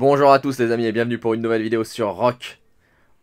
Bonjour à tous les amis et bienvenue pour une nouvelle vidéo sur Rock.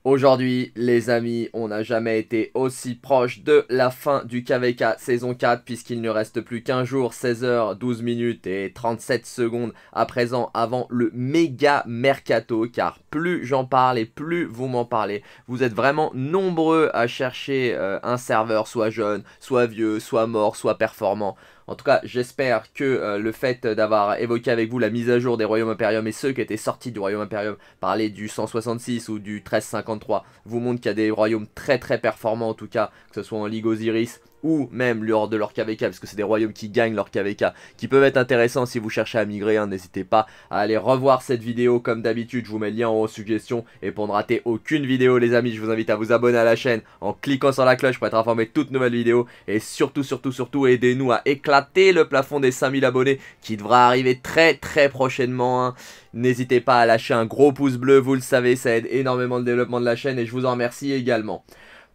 Aujourd'hui les amis, on n'a jamais été aussi proche de la fin du KVK saison 4 puisqu'il ne reste plus qu'un jour, 16h, 12 minutes et 37 secondes à présent avant le méga mercato car plus j'en parle et plus vous m'en parlez. Vous êtes vraiment nombreux à chercher euh, un serveur soit jeune, soit vieux, soit mort, soit performant. En tout cas, j'espère que euh, le fait d'avoir évoqué avec vous la mise à jour des Royaumes Imperium et ceux qui étaient sortis du Royaume Imperium, parler du 166 ou du 1353, vous montre qu'il y a des royaumes très très performants en tout cas, que ce soit en Ligue Osiris ou même lors de leur KVK, parce que c'est des royaumes qui gagnent leur KVK, qui peuvent être intéressants si vous cherchez à migrer, hein. n'hésitez pas à aller revoir cette vidéo comme d'habitude, je vous mets le lien en haut suggestion. et pour ne rater aucune vidéo les amis, je vous invite à vous abonner à la chaîne en cliquant sur la cloche pour être informé de toutes nouvelles vidéos, et surtout, surtout, surtout, aidez-nous à éclater le plafond des 5000 abonnés, qui devra arriver très très prochainement, hein. n'hésitez pas à lâcher un gros pouce bleu, vous le savez, ça aide énormément le développement de la chaîne, et je vous en remercie également.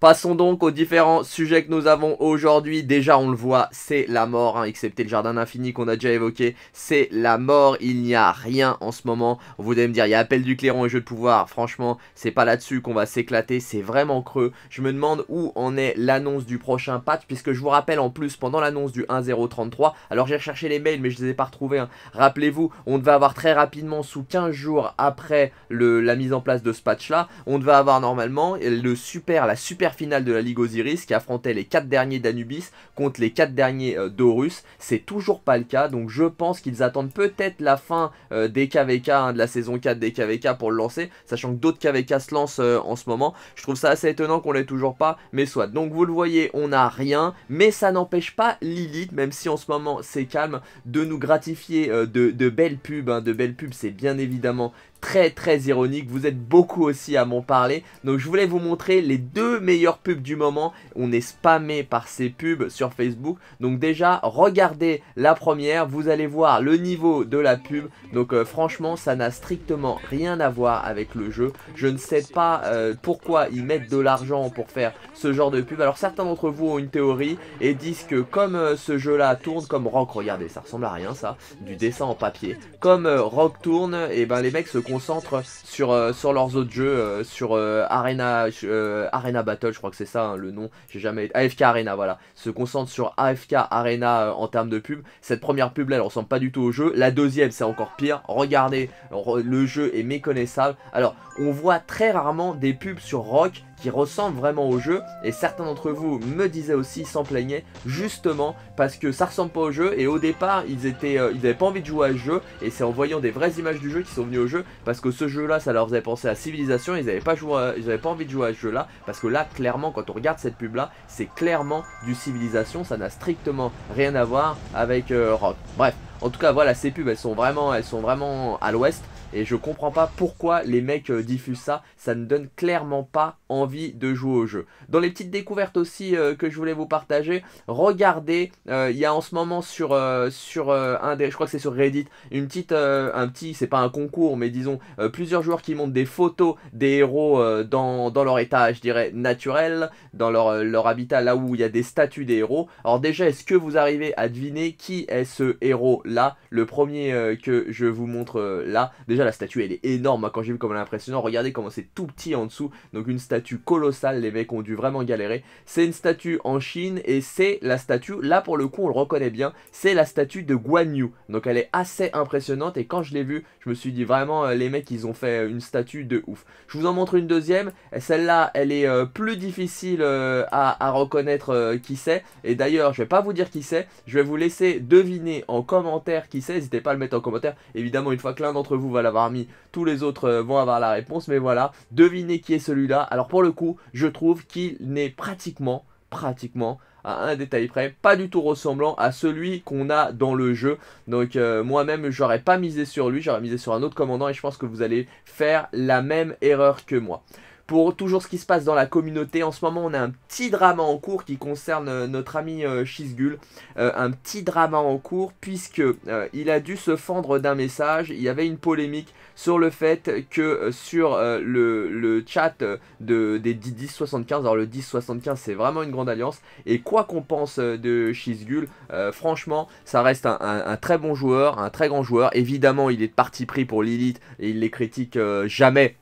Passons donc aux différents sujets que nous avons aujourd'hui. Déjà, on le voit, c'est la mort, hein, excepté le jardin infini qu'on a déjà évoqué. C'est la mort, il n'y a rien en ce moment. Vous allez me dire, il y a appel du clairon et jeu de pouvoir. Franchement, c'est pas là-dessus qu'on va s'éclater, c'est vraiment creux. Je me demande où en est l'annonce du prochain patch, puisque je vous rappelle en plus, pendant l'annonce du 1.0.33, alors j'ai recherché les mails, mais je les ai pas retrouvés. Hein. Rappelez-vous, on devait avoir très rapidement, sous 15 jours après la mise en place de ce patch-là, on devait avoir normalement le super, la super finale de la Ligue Osiris qui affrontait les 4 derniers d'Anubis contre les 4 derniers euh, d'Horus. C'est toujours pas le cas, donc je pense qu'ils attendent peut-être la fin euh, des KVK, hein, de la saison 4 des KVK pour le lancer, sachant que d'autres KVK se lancent euh, en ce moment. Je trouve ça assez étonnant qu'on l'ait toujours pas, mais soit. Donc vous le voyez, on n'a rien, mais ça n'empêche pas Lilith, même si en ce moment c'est calme, de nous gratifier de, belles pubs. Hein. de belles pubs, c'est bien évidemment très très ironique. Vous êtes beaucoup aussi à m'en parler. Donc je voulais vous montrer les deux meilleures pubs du moment. On est spammé par ces pubs sur Facebook. Donc déjà, regardez la première. Vous allez voir le niveau de la pub. Donc euh, franchement, ça n'a strictement rien à voir avec le jeu. Je ne sais pas euh, pourquoi ils mettent de l'argent pour faire ce genre de pub. Alors certains d'entre vous ont une théorie et disent que comme euh, ce jeu-là tourne comme Rock, regardez, ça ressemble à rien ça, du dessin en papier. Comme Rock tourne, et eh ben les mecs se concentrent sur, euh, sur leurs autres jeux, euh, sur euh, Arena, Arena Battle, je crois que c'est ça hein, le nom, j'ai jamais... AFK Arena, voilà, se concentrent sur AFK Arena en termes de pub. Cette première pub, là, elle ressemble pas du tout au jeu. La deuxième, c'est encore pire. Regardez, le jeu est méconnaissable. Alors, on voit très rarement des pubs sur Rock qui ressemble vraiment au jeu. Et certains d'entre vous me disaient aussi, s'en plaignaient, justement parce que ça ressemble pas au jeu. Et au départ, ils étaient, euh, ils n'avaient pas envie de jouer à ce jeu. Et c'est en voyant des vraies images du jeu qui sont venus au jeu. Parce que ce jeu-là, ça leur faisait penser à Civilisation. Ils n'avaient pas, pas envie de jouer à ce jeu-là. Parce que là, clairement, quand on regarde cette pub-là, c'est clairement du Civilisation. Ça n'a strictement rien à voir avec euh, Rock. Bref. En tout cas, voilà, ces pubs, elles sont vraiment, elles sont vraiment à l'ouest. Et je comprends pas pourquoi les mecs euh, diffusent ça. Ça ne donne clairement pas envie de jouer au jeu. Dans les petites découvertes aussi euh, que je voulais vous partager, regardez, euh, il y a en ce moment sur, sur un des, je crois que c'est sur Reddit, une petite, un petit, c'est pas un concours, mais disons plusieurs joueurs qui montrent des photos des héros dans, leur état, je dirais, naturel, dans leur, leur habitat, là où il y a des statues des héros. Alors déjà, est-ce que vous arrivez à deviner qui est ce héros là, le premier que je vous montre là la statue elle est énorme, hein. quand j'ai vu comme elle est impressionnante, regardez comment c'est tout petit en dessous, donc une statue colossale, les mecs ont dû vraiment galérer. C'est une statue en Chine et c'est la statue, là pour le coup on le reconnaît bien, c'est la statue de Guan Yu, donc elle est assez impressionnante et quand je l'ai vu, je me suis dit vraiment euh, les mecs ils ont fait euh, une statue de ouf. Je vous en montre une deuxième, celle-là elle est euh, plus difficile à, reconnaître qui c'est, et d'ailleurs je vais pas vous dire qui c'est, je vais vous laisser deviner en commentaire qui c'est, n'hésitez pas à le mettre en commentaire, évidemment une fois que l'un d'entre vous va la mis, tous les autres euh, vont avoir la réponse, mais voilà, devinez qui est celui-là. Alors pour le coup, je trouve qu'il n'est pratiquement, pratiquement, à un détail près, pas du tout ressemblant à celui qu'on a dans le jeu. Donc euh, moi-même, j'aurais pas misé sur lui, j'aurais misé sur un autre commandant et je pense que vous allez faire la même erreur que moi pour toujours ce qui se passe dans la communauté. En ce moment, on a un petit drama en cours qui concerne euh, notre ami euh, Shizgul. Euh, un petit drama en cours puisque il a dû se fendre d'un message. Il y avait une polémique sur le fait que sur le, chat de, des 75 alors le 10-75 c'est vraiment une grande alliance, et quoi qu'on pense de Shizgul, franchement ça reste un, très bon joueur, un très grand joueur, évidemment il est parti pris pour l'élite et il les critique jamais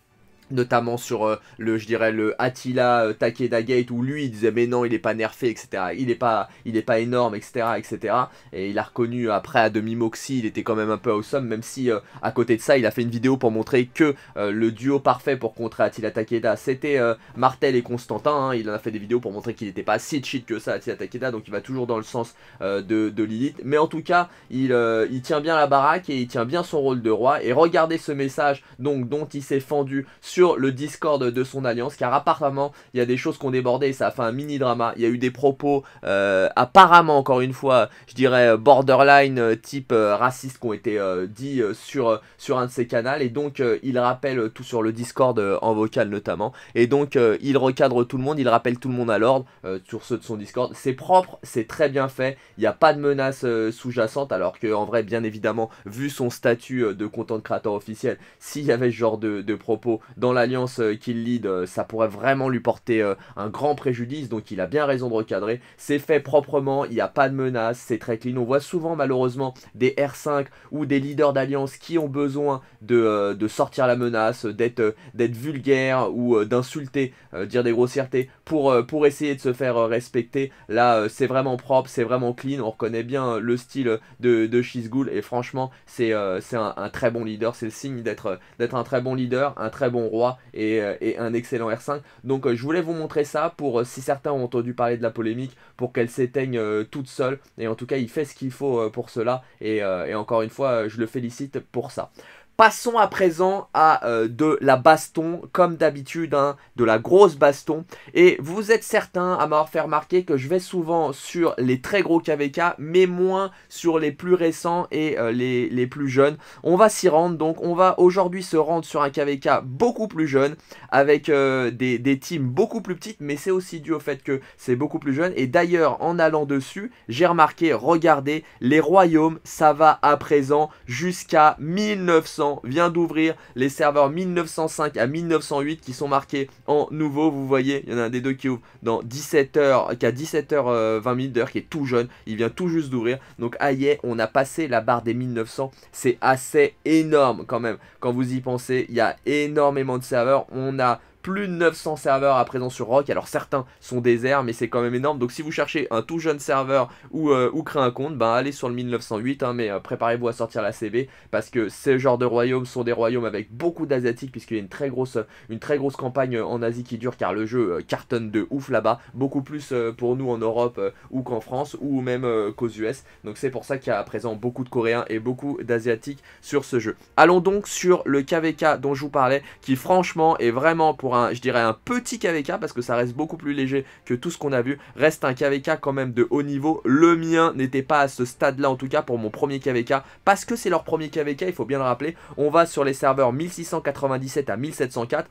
notamment sur euh, le je dirais le Attila euh, Takeda Gate où lui il disait mais non il est pas nerfé etc il est pas il pas énorme etc etc et il a reconnu euh, après à demi moxie il était quand même un peu awesome même si à côté de ça il a fait une vidéo pour montrer que le duo parfait pour contrer Attila Takeda c'était Martel et Constantin hein. il en a fait des vidéos pour montrer qu'il n'était pas si cheat que ça Attila Takeda donc il va toujours dans le sens de, de, Lilith mais en tout cas il, il tient bien la baraque et il tient bien son rôle de roi et regardez ce message donc dont il s'est fendu sur le Discord de son alliance, car apparemment, il y a des choses qu'on ont débordé ça a fait un mini drama. Il y a eu des propos, euh, apparemment, encore une fois, je dirais euh, borderline euh, type raciste qui ont été dit dits sur, sur un de ses canaux. Et donc, il rappelle tout sur le Discord en vocal notamment. Et donc, il recadre tout le monde, il rappelle tout le monde à l'ordre sur ceux de son Discord. C'est propre, c'est très bien fait. Il n'y a pas de menace sous-jacente, alors que en vrai, bien évidemment, vu son statut de content créateur officiel, s'il y avait ce genre de, de propos dans l'alliance euh, qu'il lead, euh, ça pourrait vraiment lui porter euh, un grand préjudice, donc il a bien raison de recadrer. C'est fait proprement, il n'y a pas de menace, c'est très clean. On voit souvent malheureusement des R5 ou des leaders d'alliance qui ont besoin de, sortir la menace, d'être vulgaire ou d'insulter, dire des grossièretés, pour, pour essayer de se faire respecter. Là, c'est vraiment propre, c'est vraiment clean, on reconnaît bien le style de, de Shizgul, et franchement, c'est un, un très bon leader, c'est le signe d'être un très bon leader, un très bon rôle euh, et, un excellent R5. Donc euh, je voulais vous montrer ça pour euh, si certains ont entendu parler de la polémique, pour qu'elle s'éteigne toute seule. Et en tout cas, il fait ce qu'il faut pour cela. et encore une fois, je le félicite pour ça. Passons à présent à euh, de la baston, comme d'habitude, hein, de la grosse baston. Et vous êtes certain à m'avoir fait remarquer que je vais souvent sur les très gros KVK, mais moins sur les plus récents et euh, les, les, plus jeunes. On va s'y rendre, donc on va aujourd'hui se rendre sur un KVK beaucoup plus jeune, avec euh, des, des teams beaucoup plus petites, mais c'est aussi dû au fait que c'est beaucoup plus jeune. Et d'ailleurs, en allant dessus, j'ai remarqué, regardez, les royaumes, ça va à présent jusqu'à 1900 vient d'ouvrir les serveurs 1905 à 1908 qui sont marqués en nouveau. Vous voyez, il y en a un des deux qui ouvre dans 17h, qui a 17h20 euh, d'heure, qui est tout jeune. Il vient tout juste d'ouvrir. Donc, aïe, on a passé la barre des 1900. C'est assez énorme quand même. Quand vous y pensez, il y a énormément de serveurs. On a plus de 900 serveurs à présent sur Rock. Alors certains sont déserts, mais c'est quand même énorme. Donc si vous cherchez un tout jeune serveur ou, euh, créez un compte, ben, allez sur le 1908, hein, mais euh, préparez-vous à sortir la CB, parce que ce genre de royaumes sont des royaumes avec beaucoup d'asiatiques, puisqu'il y a une très, grosse, une très grosse campagne euh, en Asie qui dure, car le jeu cartonne de ouf là-bas, beaucoup plus pour nous en Europe ou qu'en France, ou même qu'aux US. Donc c'est pour ça qu'il y a à présent beaucoup de Coréens et beaucoup d'Asiatiques sur ce jeu. Allons donc sur le KVK dont je vous parlais, qui franchement est vraiment pour un je dirais un petit KVK parce que ça reste beaucoup plus léger que tout ce qu'on a vu. Reste un KVK quand même de haut niveau. Le mien n'était pas à ce stade-là en tout cas pour mon premier KVK parce que c'est leur premier KVK, il faut bien le rappeler. On va sur les serveurs 1697 à 1704.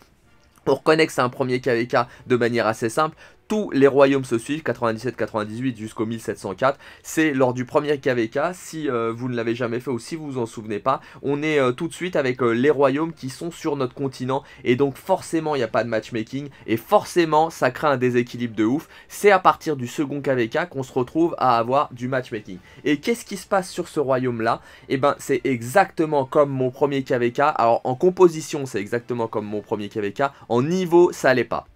pour reconnaît que c'est un premier KVK de manière assez simple tous les royaumes se suivent, 97-98 jusqu'au 1704. C'est lors du premier KVK, si euh, vous ne l'avez jamais fait ou si vous vous en souvenez pas, on est euh, tout de suite avec euh, les royaumes qui sont sur notre continent et donc forcément il n'y a pas de matchmaking et forcément ça crée un déséquilibre de ouf. C'est à partir du second KVK qu'on se retrouve à avoir du matchmaking. Et qu'est-ce qui se passe sur ce royaume là Et eh ben c'est exactement comme mon premier KVK, alors en composition c'est exactement comme mon premier KVK, en niveau ça allait pas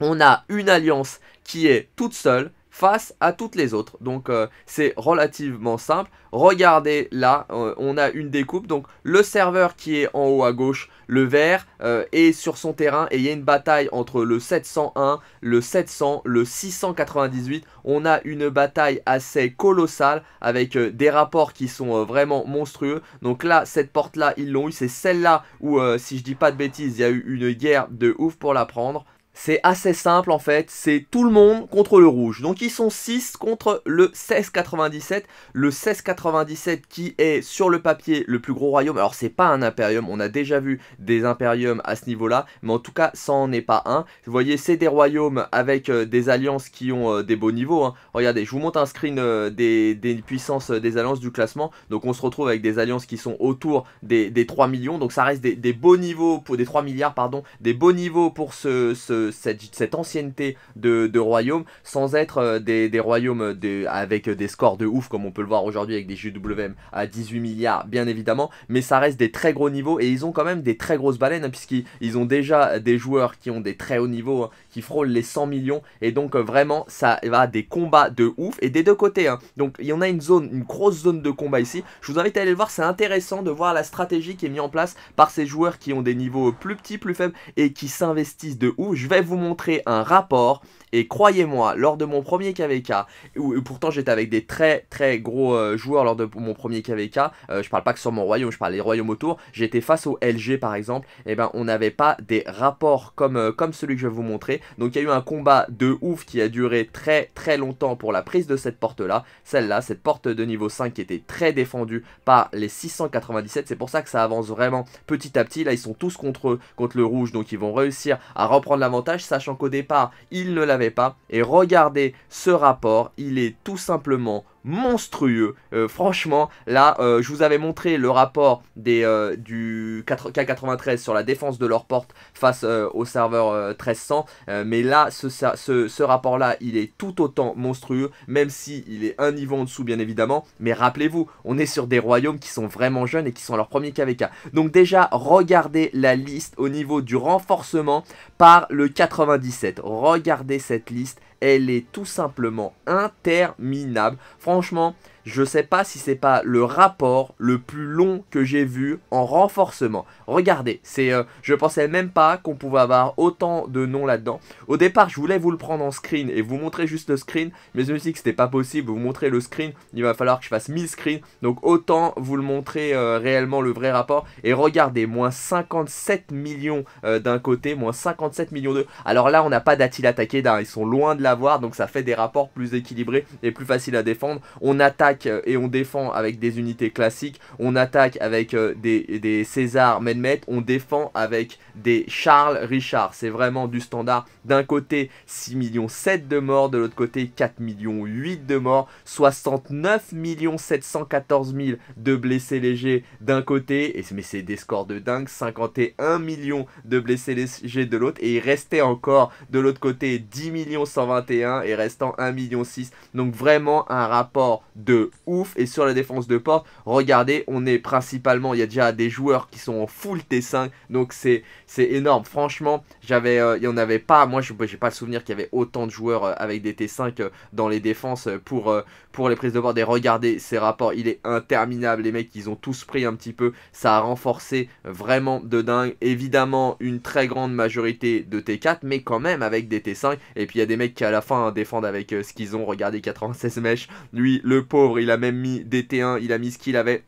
on a une alliance qui est toute seule face à toutes les autres. Donc euh, c'est relativement simple. Regardez là, euh, on a une découpe. Donc le serveur qui est en haut à gauche, le vert, euh, est sur son terrain et il y a une bataille entre le 701, le 700, le 698. On a une bataille assez colossale avec des rapports qui sont vraiment monstrueux. Donc là, cette porte-là, ils l'ont eu. C'est celle-là où, si je dis pas de bêtises, il y a eu une guerre de ouf pour la prendre. C'est assez simple en fait, c'est tout le monde contre le rouge. Donc ils sont 6 contre le 1697. Le 1697 qui est sur le papier le plus gros royaume. Alors c'est pas un impérium, on a déjà vu des impériums à ce niveau-là, mais en tout cas ça n'en est pas un. Vous voyez c'est des royaumes avec euh, des alliances qui ont euh, des beaux niveaux. Hein. Regardez, je vous montre un screen euh, des, puissances des alliances du classement. Donc on se retrouve avec des alliances qui sont autour des, 3 millions. Donc ça reste des, beaux niveaux, pour, des 3 milliards pardon, des beaux niveaux pour ce cette, ancienneté de, de royaume sans être euh, des, royaumes euh, avec euh, des scores de ouf comme on peut le voir aujourd'hui avec des JWM à 18 milliards bien évidemment mais ça reste des très gros niveaux et ils ont quand même des très grosses baleines hein, puisqu'ils ont déjà des joueurs qui ont des très hauts niveaux hein, qui frôlent les 100 millions et donc vraiment ça va des combats de ouf et des deux côtés hein. donc il y en a une zone une grosse zone de combat ici je vous invite à aller le voir c'est intéressant de voir la stratégie qui est mise en place par ces joueurs qui ont des niveaux plus petits plus faibles et qui s'investissent de ouf je vais vous montrer un rapport et croyez-moi, lors de mon premier KVK, où, pourtant j'étais avec des très très gros euh, joueurs lors de mon premier KVK, euh, je parle pas que sur mon royaume, je parle des royaumes autour, j'étais face au LG par exemple, et eh ben on n'avait pas des rapports comme, euh, comme celui que je vais vous montrer. Donc il y a eu un combat de ouf qui a duré très très longtemps pour la prise de cette porte là. Celle-là, cette porte de niveau 5 qui était très défendue par les 697, c'est pour ça que ça avance vraiment petit à petit. Là ils sont tous contre eux, contre le rouge, donc ils vont réussir à reprendre l'avantage, sachant qu'au départ ils ne l'avaient pas. Et regardez ce rapport, il est tout simplement monstrueux. Euh, franchement, là, euh, je vous avais montré le rapport des, euh, du K93 sur la défense de leur porte face au serveur 1300. mais là, ce, ce, rapport-là, il est tout autant monstrueux, même si est un niveau en dessous, bien évidemment. Mais rappelez-vous, on est sur des royaumes qui sont vraiment jeunes et qui sont leur premier KVK. Donc déjà, regardez la liste au niveau du renforcement par le 97. Regardez cette liste, elle est tout simplement interminable. Franchement, je sais pas si c'est pas le rapport le plus long que j'ai vu en renforcement. Regardez, c'est, euh, je pensais même pas qu'on pouvait avoir autant de noms là-dedans. Au départ, je voulais vous le prendre en screen et vous montrer juste le screen, mais je me suis dit que c'était pas possible. Vous montrer le screen, il va falloir que je fasse 1000 screens, donc autant vous le montrer euh, réellement le vrai rapport. Et regardez, moins 57 millions euh, d'un côté, moins 57 millions de. Alors là, on n'a pas d'Attila d'un. Hein. ils sont loin de l'avoir, donc ça fait des rapports plus équilibrés et plus faciles à défendre. On attaque euh, et on défend avec des unités classiques, on attaque avec euh, des, César Medmet, on défend avec des Charles Richard. C'est vraiment du standard. D'un côté, 6 millions 7 de morts, de l'autre côté, 4 millions 8 de morts, 69 millions 714 de blessés légers d'un côté, et, mais c'est des scores de dingue, 51 millions de blessés légers de l'autre, et il restait encore de l'autre côté 10 millions 121 et restant 1 million 6. Donc vraiment un rapport de ouf. Et sur la défense de porte, regardez, on est principalement, il y a déjà des joueurs qui sont en full T5. Donc c'est énorme. Franchement, j'avais, euh, il n'y en avait pas. Moi, je n'ai pas le souvenir qu'il y avait autant de joueurs euh, avec des T5 euh, dans les défenses pour, pour les prises de bord Et regardez ces rapports, il est interminable. Les mecs, ils ont tous pris un petit peu. Ça a renforcé vraiment de dingue. Évidemment, une très grande majorité de T4, mais quand même avec des T5. Et puis il y a des mecs qui à la fin défendent avec ce qu'ils ont. Regardez 96 mèches. Lui, le pauvre, il a même mis DT1, il a mis ce qu'il avait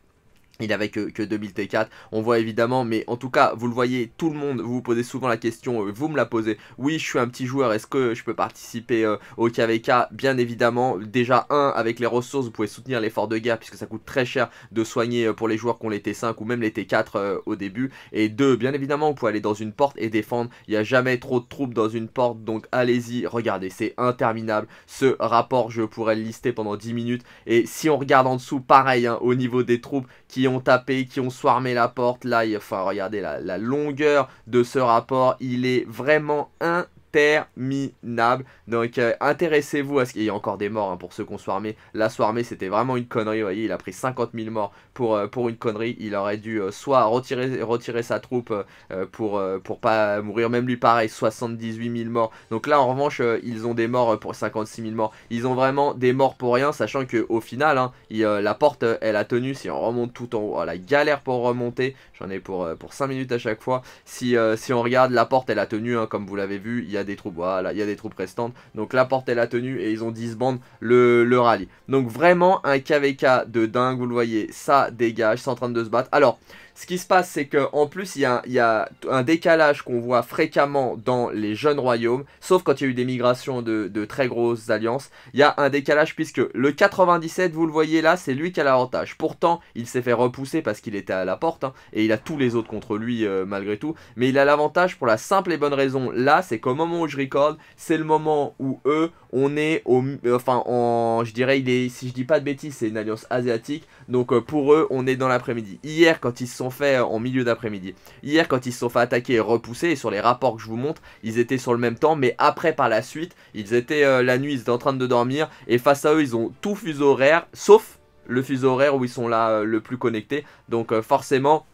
il n'avait que, T4, on voit évidemment, mais en tout cas, vous le voyez, tout le monde, vous vous posez souvent la question, euh, vous me la posez, oui, je suis un petit joueur, est-ce que je peux participer euh, au KVK Bien évidemment, déjà, un, avec les ressources, vous pouvez soutenir l'effort de guerre, puisque ça coûte très cher de soigner euh, pour les joueurs qui ont les T5 ou même les T4 au début, et deux, bien évidemment, vous pouvez aller dans une porte et défendre, il n'y a jamais trop de troupes dans une porte, donc allez-y, regardez, c'est interminable, ce rapport, je pourrais le lister pendant 10 minutes, et si on regarde en dessous, pareil, hein, au niveau des troupes, qui ont tapé, qui ont swarmé la porte. Là, il, enfin, regardez la, longueur de ce rapport. Il est vraiment un terminable, Donc euh, intéressez-vous à ce qu'il y ait encore des morts hein, pour ceux qu'on soit armés. La soirée c'était vraiment une connerie, vous voyez, il a pris 50 000 morts pour, euh, pour une connerie. Il aurait dû euh, soit retirer, retirer sa troupe pour, pour pas mourir, même lui pareil, 78 000 morts. Donc là en revanche, ils ont des morts pour 56 000 morts. Ils ont vraiment des morts pour rien, sachant que au final, hein, la porte elle a tenu si on remonte tout en haut. Oh, la galère pour remonter, j'en ai pour, pour 5 minutes à chaque fois. Si, si on regarde, la porte elle a tenu, hein, comme vous l'avez vu, il a des troupes, voilà, il y a des troupes restantes. Donc la porte, elle la tenue et ils ont 10 le, le rallye. Donc vraiment un KVK de dingue, vous le voyez, ça dégage, c'est en train de se battre. Alors, ce qui se passe, c'est qu'en plus, il y, a, un décalage qu'on voit fréquemment dans les jeunes royaumes, sauf quand il y a eu des migrations de, très grosses alliances. Il y a un décalage puisque le 97, vous le voyez là, c'est lui qui a l'avantage. Pourtant, il s'est fait repousser parce qu'il était à la porte, hein, et il a tous les autres contre lui euh, malgré tout. Mais il a l'avantage pour la simple et bonne raison, là, c'est qu'au moment où je record, c'est le moment où eux, on est au... enfin, en, je dirais, il est, si je dis pas de bêtises, c'est une alliance asiatique. Donc euh, pour eux, on est dans l'après-midi. Hier, quand ils se sont fait euh, en milieu d'après-midi. Hier, quand ils se sont fait attaquer et repousser, et sur les rapports que je vous montre, ils étaient sur le même temps, mais après, par la suite, ils étaient euh, la nuit, ils étaient en train de dormir, et face à eux, ils ont tout fuseau horaire, sauf le fuseau horaire où ils sont là euh, le plus connectés. Donc forcément,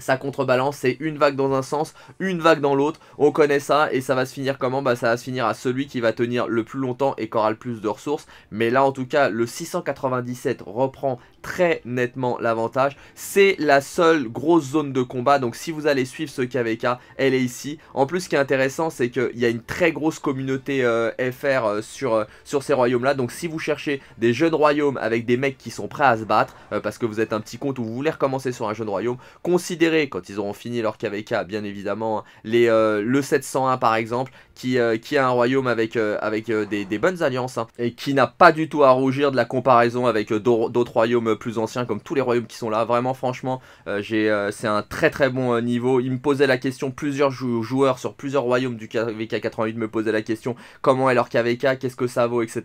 ça contrebalance, c'est une vague dans un sens, une vague dans l'autre, on connaît ça, et ça va se finir comment Bah ça va se finir à celui qui va tenir le plus longtemps et qui aura le plus de ressources, mais là en tout cas, le 697 reprend très nettement l'avantage, c'est la seule grosse zone de combat, donc si vous allez suivre ce KVK, elle est ici, en plus ce qui est intéressant, c'est qu'il y a une très grosse communauté euh, FR euh, sur, euh, sur ces royaumes-là, donc si vous cherchez des jeunes royaumes avec des mecs qui sont prêts à se battre, parce que vous êtes un petit compte ou vous voulez recommencer sur un jeune royaume, considérez quand ils auront fini leur KVK, bien évidemment, hein. les, euh, le 701 par exemple, euh, qui, a un royaume avec, euh, des, bonnes alliances, hein, et qui n'a pas du tout à rougir de la comparaison avec d'autres royaumes plus anciens, comme tous les royaumes qui sont là. Vraiment, franchement, c'est un très très bon niveau. Il me posait la question, plusieurs joueurs sur plusieurs royaumes du KVK 88 me posaient la question, comment est leur KVK, qu'est-ce que ça vaut, etc.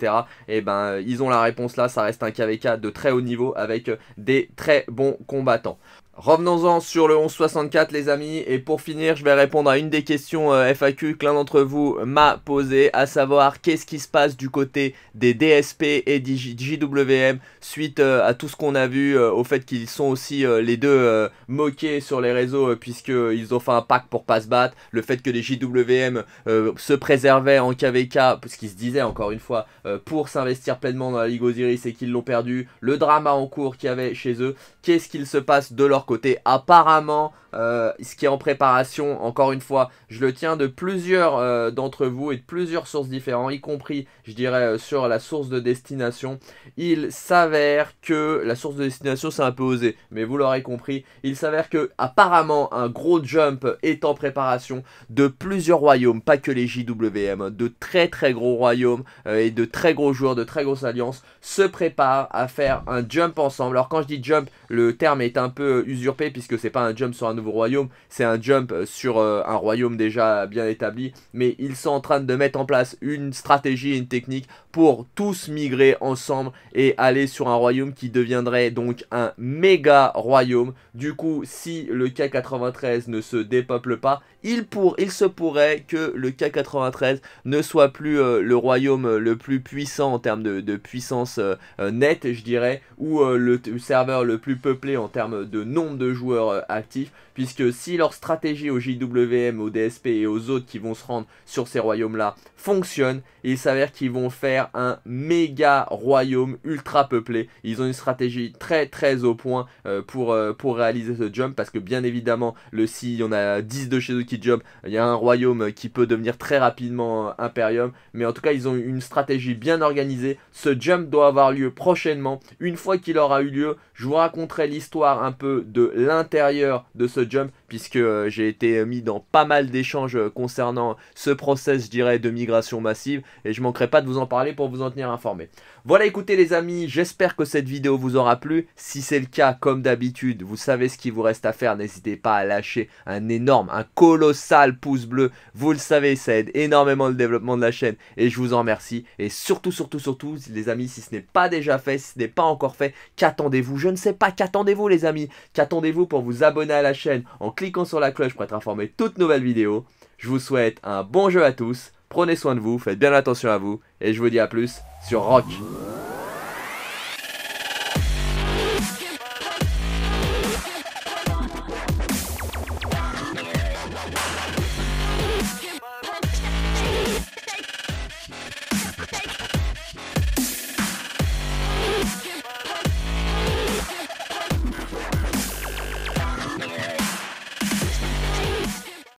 Et eh ben, ils ont la réponse là, ça reste un KVK de très haut niveau avec des très bons combattants. Revenons-en sur le 1164 les amis et pour finir je vais répondre à une des questions euh, FAQ que l'un d'entre vous m'a posé, à savoir qu'est-ce qui se passe du côté des DSP et des JWM suite euh, à tout ce qu'on a vu euh, au fait qu'ils sont aussi les deux moqués sur les réseaux puisqu'ils ont fait un pack pour pas se battre le fait que les JWM se préservaient en KVK ce qu'ils se disaient encore une fois pour s'investir pleinement dans la Ligue Osiris et qu'ils l'ont perdu le drama en cours qu'il y avait chez eux qu'est-ce qu'il se passe de leur côté. Apparemment, euh, ce qui est en préparation, encore une fois, je le tiens de plusieurs euh, d'entre vous et de plusieurs sources différentes, y compris, je dirais, euh, sur la source de destination. Il s'avère que la source de destination, c'est un peu osé, mais vous l'aurez compris. Il s'avère que apparemment, un gros jump est en préparation de plusieurs royaumes, pas que les JWM, hein, de très très gros royaumes et de très gros joueurs, de très grosses alliances se préparent à faire un jump ensemble. Alors quand je dis jump, le terme est un peu usurpé puisque c'est pas un jump sur un nouveau royaume, c'est un jump euh, sur euh, un royaume déjà bien établi. Mais ils sont en train de mettre en place une stratégie une technique pour tous migrer ensemble et aller sur un royaume qui deviendrait donc un méga royaume. Du coup, si le K93 ne se dépeuple pas, il, pour, il se pourrait que le K93 ne soit plus euh, le royaume le plus puissant en termes de, puissance nette, je dirais, ou le serveur le plus peuplé en termes de nombre de joueurs euh, actifs, puisque si leur stratégie au JWM, au DSP et aux autres qui vont se rendre sur ces royaumes-là fonctionne, il s'avère qu'ils vont faire un méga royaume ultra peuplé. Ils ont une stratégie très très au point euh, pour, euh, pour réaliser ce jump, parce que bien évidemment, le si on a 10 de chez eux qui jump, il y a un royaume qui peut devenir très rapidement imperium, mais en tout cas, ils ont une stratégie bien organisée. Ce jump doit avoir lieu prochainement. Une fois qu'il aura eu lieu, je vous raconterai l'histoire un peu de l'intérieur de ce jump, puisque euh, j'ai été mis dans pas mal d'échanges euh, concernant ce process, je dirais, de migration massive, et je manquerai pas de vous en parler pour vous en tenir informé. Voilà, écoutez les amis, j'espère que cette vidéo vous aura plu. Si c'est le cas, comme d'habitude, vous savez ce qu'il vous reste à faire. N'hésitez pas à lâcher un énorme, un colossal pouce bleu. Vous le savez, ça aide énormément le développement de la chaîne et je vous en remercie. Et surtout, surtout, surtout, les amis, si ce n'est pas déjà fait, si ce n'est pas encore fait, qu'attendez-vous Je ne sais pas, qu'attendez-vous les amis Qu'attendez-vous pour vous abonner à la chaîne en cliquant sur la cloche pour être informé de toutes nouvelles vidéos Je vous souhaite un bon jeu à tous Prenez soin de vous, faites bien attention à vous, et je vous dis à plus sur Rock.